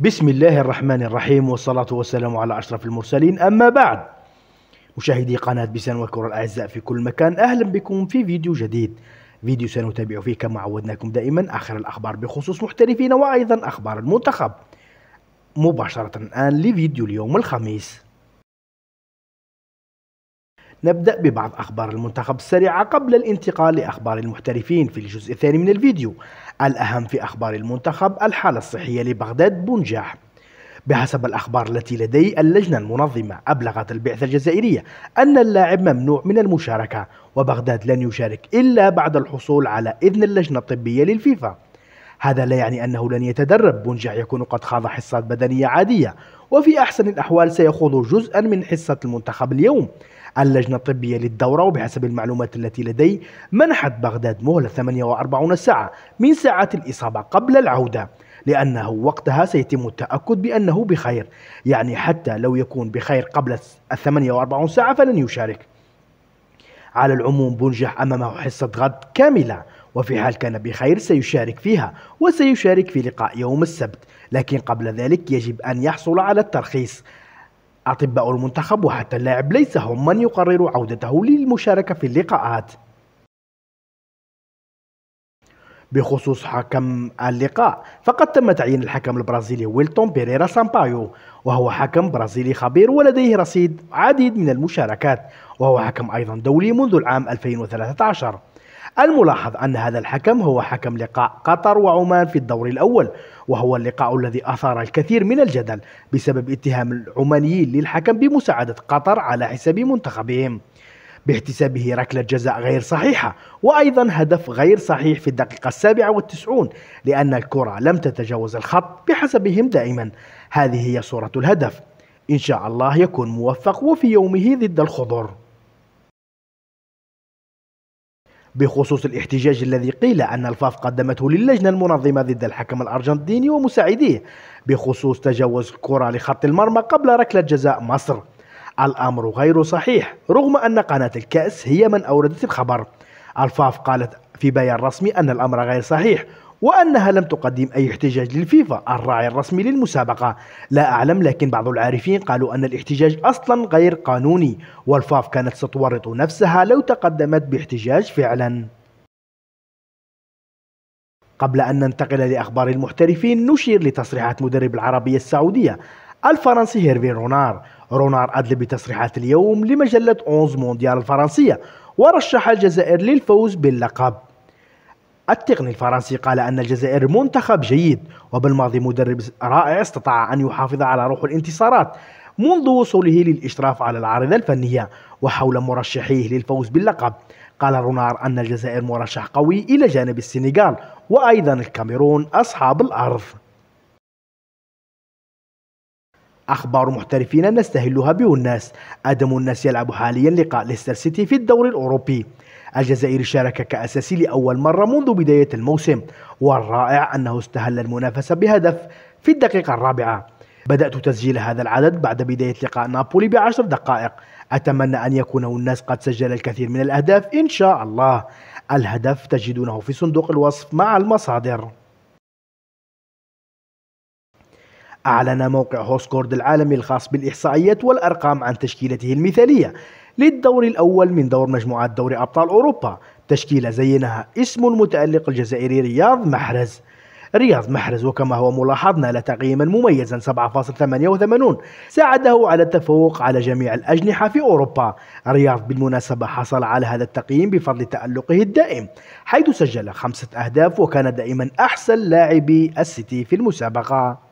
بسم الله الرحمن الرحيم والصلاة والسلام على أشرف المرسلين أما بعد مشاهدي قناة بسان والكرة الأعزاء في كل مكان أهلا بكم في فيديو جديد فيديو سنتابع فيه كما عودناكم دائما آخر الأخبار بخصوص محترفين وأيضا أخبار المنتخب مباشرة الآن لفيديو اليوم الخميس نبدأ ببعض أخبار المنتخب السريعة قبل الانتقال لأخبار المحترفين في الجزء الثاني من الفيديو الأهم في أخبار المنتخب الحالة الصحية لبغداد بنجاح بحسب الأخبار التي لدي اللجنة المنظمة أبلغت البعثة الجزائرية أن اللاعب ممنوع من المشاركة وبغداد لن يشارك إلا بعد الحصول على إذن اللجنة الطبية للفيفا هذا لا يعني أنه لن يتدرب بونجاح يكون قد خاض حصات بدنية عادية وفي أحسن الأحوال سيخوض جزءا من حصة المنتخب اليوم اللجنة الطبية للدورة وبحسب المعلومات التي لدي منحت بغداد مهلة 48 ساعة من ساعة الإصابة قبل العودة لأنه وقتها سيتم التأكد بأنه بخير يعني حتى لو يكون بخير قبل 48 ساعة فلن يشارك على العموم بنجح أمامه حصة غد كاملة وفي حال كان بخير سيشارك فيها وسيشارك في لقاء يوم السبت لكن قبل ذلك يجب أن يحصل على الترخيص أطباء المنتخب وحتى اللاعب ليس هم من يقرر عودته للمشاركة في اللقاءات بخصوص حكم اللقاء فقد تم تعيين الحكم البرازيلي ويلتون بيريرا سامبايو وهو حكم برازيلي خبير ولديه رصيد عديد من المشاركات وهو حكم أيضا دولي منذ العام 2013 الملاحظ أن هذا الحكم هو حكم لقاء قطر وعمان في الدور الأول وهو اللقاء الذي أثار الكثير من الجدل بسبب اتهام العمانيين للحكم بمساعدة قطر على حساب منتخبهم باحتسابه ركلة جزاء غير صحيحة وأيضا هدف غير صحيح في الدقيقة السابعة والتسعون لأن الكرة لم تتجاوز الخط بحسبهم دائما هذه هي صورة الهدف إن شاء الله يكون موفق وفي يومه ضد الخضر بخصوص الاحتجاج الذي قيل أن الفاف قدمته للجنة المنظمة ضد الحكم الأرجنتيني ومساعديه بخصوص تجاوز الكرة لخط المرمى قبل ركلة جزاء مصر الأمر غير صحيح رغم أن قناة الكأس هي من أوردت الخبر الفاف قالت في بيان رسمي أن الأمر غير صحيح وأنها لم تقدم أي احتجاج للفيفا الراعي الرسمي للمسابقة لا أعلم لكن بعض العارفين قالوا أن الاحتجاج أصلا غير قانوني والفاف كانت ستورط نفسها لو تقدمت باحتجاج فعلا قبل أن ننتقل لأخبار المحترفين نشير لتصريحات مدرب العربية السعودية الفرنسي هيرفي رونار رونار أدلى بتصريحات اليوم لمجلة أونز مونديال الفرنسية ورشح الجزائر للفوز باللقب التقني الفرنسي قال أن الجزائر منتخب جيد وبالماضي مدرب رائع استطاع أن يحافظ على روح الانتصارات منذ وصوله للإشراف على العارضة الفنية وحول مرشحيه للفوز باللقب قال رونار أن الجزائر مرشح قوي إلى جانب السنغال وأيضا الكاميرون أصحاب الأرض أخبار محترفين نستهلها به الناس آدم الناس يلعب حاليا لقاء ليستر سيتي في الدوري الأوروبي الجزائري شارك كأساسي لأول مرة منذ بداية الموسم والرائع أنه استهل المنافسة بهدف في الدقيقة الرابعة بدأت تسجيل هذا العدد بعد بداية لقاء نابولي بعشر دقائق أتمنى أن يكون الناس قد سجل الكثير من الأهداف إن شاء الله الهدف تجدونه في صندوق الوصف مع المصادر أعلن موقع هوسكورد العالمي الخاص بالإحصائيات والأرقام عن تشكيلته المثالية للدور الأول من دور مجموعات دوري أبطال أوروبا تشكيلة زينها اسم المتألق الجزائري رياض محرز رياض محرز وكما هو ملاحظ نال تقييما مميزا 7.88 ساعده على التفوق على جميع الأجنحة في أوروبا رياض بالمناسبة حصل على هذا التقييم بفضل تألقه الدائم حيث سجل خمسة أهداف وكان دائما أحسن لاعبي السيتي في المسابقة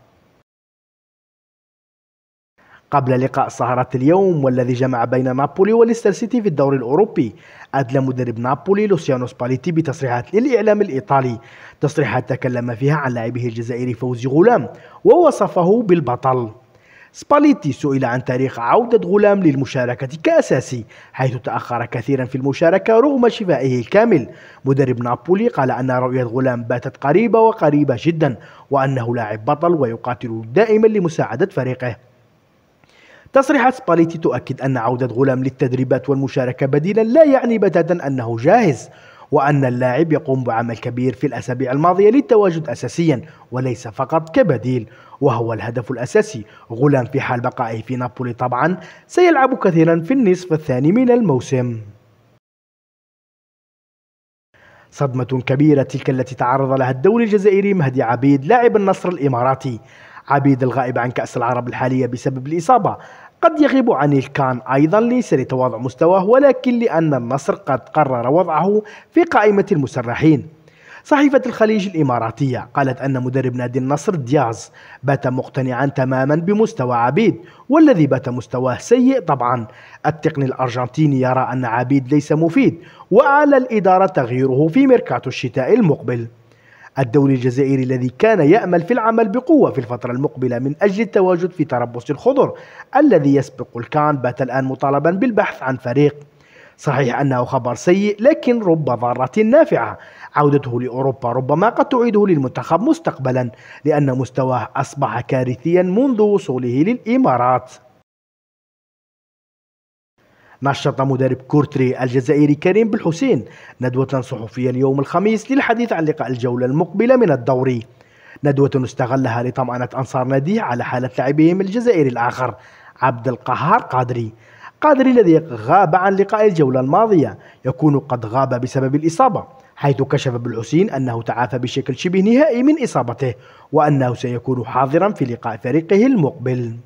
قبل لقاء سهرة اليوم والذي جمع بين نابولي وليستر سيتي في الدوري الأوروبي أدلى مدرب نابولي لوسيانو سباليتي بتصريحات للإعلام الإيطالي تصريحات تكلم فيها عن لاعبه الجزائري فوزي غلام ووصفه بالبطل سباليتي سئل عن تاريخ عودة غلام للمشاركة كأساسي حيث تأخر كثيرا في المشاركة رغم شفائه الكامل مدرب نابولي قال أن رؤية غلام باتت قريبة وقريبة جدا وأنه لاعب بطل ويقاتل دائما لمساعدة فريقه تصريحات سباليتي تؤكد أن عودة غلام للتدريبات والمشاركة بديلا لا يعني بتاتا أنه جاهز وأن اللاعب يقوم بعمل كبير في الأسابيع الماضية للتواجد أساسيا وليس فقط كبديل وهو الهدف الأساسي غلام في حال بقائه في نابولي طبعا سيلعب كثيرا في النصف الثاني من الموسم صدمة كبيرة تلك التي تعرض لها الدوري الجزائري مهدي عبيد لاعب النصر الإماراتي عبيد الغائب عن كأس العرب الحالية بسبب الإصابة قد يغيب عن الكان أيضا ليس لتواضع مستواه ولكن لأن النصر قد قرر وضعه في قائمة المسرحين صحيفة الخليج الإماراتية قالت أن مدرب نادي النصر دياز بات مقتنعا تماما بمستوى عبيد والذي بات مستواه سيء طبعا التقني الأرجنتيني يرى أن عبيد ليس مفيد وعلى الإدارة تغييره في ميركاتو الشتاء المقبل الدولي الجزائري الذي كان يأمل في العمل بقوة في الفترة المقبلة من أجل التواجد في تربص الخضر الذي يسبق الكان بات الآن مطالبا بالبحث عن فريق صحيح أنه خبر سيء لكن رب ضارة نافعة عودته لأوروبا ربما قد تعيده للمنتخب مستقبلا لأن مستواه أصبح كارثيا منذ وصوله للإمارات نشط مدرب كورتري الجزائري كريم بالحسين ندوة صحفية اليوم الخميس للحديث عن لقاء الجولة المقبلة من الدوري ندوة استغلها لطمأنة أنصار ناديه على حالة لاعبهم الجزائري الآخر عبد القهار قادري قادري الذي غاب عن لقاء الجولة الماضية يكون قد غاب بسبب الإصابة حيث كشف بالحسين أنه تعافى بشكل شبه نهائي من إصابته وأنه سيكون حاضرا في لقاء فريقه المقبل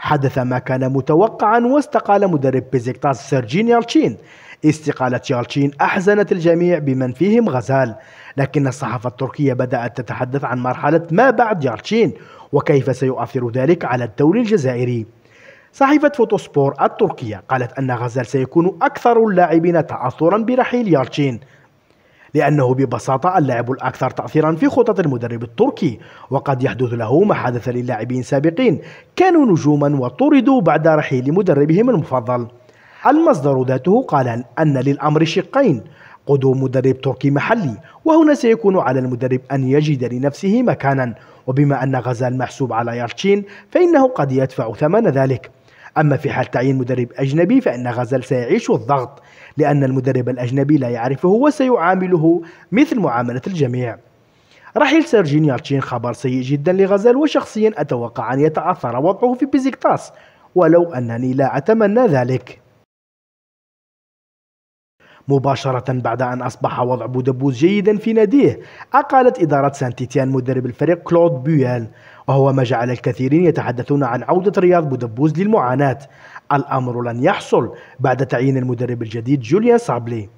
حدث ما كان متوقعا واستقال مدرب بيزيكتاس سيرجين يالتشين استقالة يالتشين أحزنت الجميع بمن فيهم غزال لكن الصحافة التركية بدأت تتحدث عن مرحلة ما بعد يالتشين وكيف سيؤثر ذلك على الدوري الجزائري صحيفة فوتوسبور التركية قالت أن غزال سيكون أكثر اللاعبين تأثرا برحيل يالتشين لأنه ببساطة اللاعب الأكثر تأثيرا في خطط المدرب التركي وقد يحدث له ما حدث للاعبين سابقين كانوا نجوما وطردوا بعد رحيل مدربهم المفضل المصدر ذاته قال أن للأمر شقين قدوم مدرب تركي محلي وهنا سيكون على المدرب أن يجد لنفسه مكانا وبما أن غزال محسوب على يارتشين فإنه قد يدفع ثمن ذلك أما في حال تعيين مدرب أجنبي فإن غزل سيعيش الضغط لأن المدرب الأجنبي لا يعرفه وسيعامله مثل معاملة الجميع رحيل سيرجين يالتشين خبر سيء جدا لغزل وشخصيا أتوقع أن يتأثر وضعه في بيزيكتاس ولو أنني لا أتمنى ذلك مباشرة بعد أن أصبح وضع بودابوز جيدا في ناديه أقالت إدارة سانتيتيان مدرب الفريق كلود بويال وهو ما جعل الكثيرين يتحدثون عن عودة رياض بودابوز للمعاناة الأمر لن يحصل بعد تعيين المدرب الجديد جوليان سابلي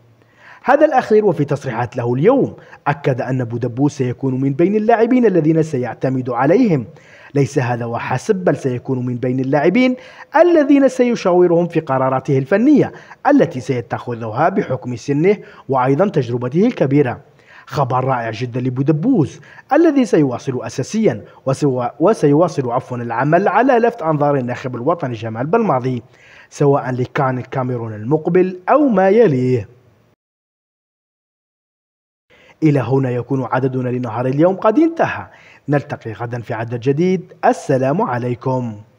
هذا الأخير وفي تصريحات له اليوم أكد أن بودابوز سيكون من بين اللاعبين الذين سيعتمد عليهم ليس هذا وحسب بل سيكون من بين اللاعبين الذين سيشاورهم في قراراته الفنية التي سيتخذها بحكم سنه وأيضا تجربته الكبيرة خبر رائع جدا لبودبوز الذي سيواصل أساسيا وسو... وسيواصل عفوا العمل على لفت أنظار الناخب الوطني جمال بلماضي سواء لكان الكاميرون المقبل أو ما يليه إلى هنا يكون عددنا لنهار اليوم قد انتهى نلتقي غدا في عدد جديد السلام عليكم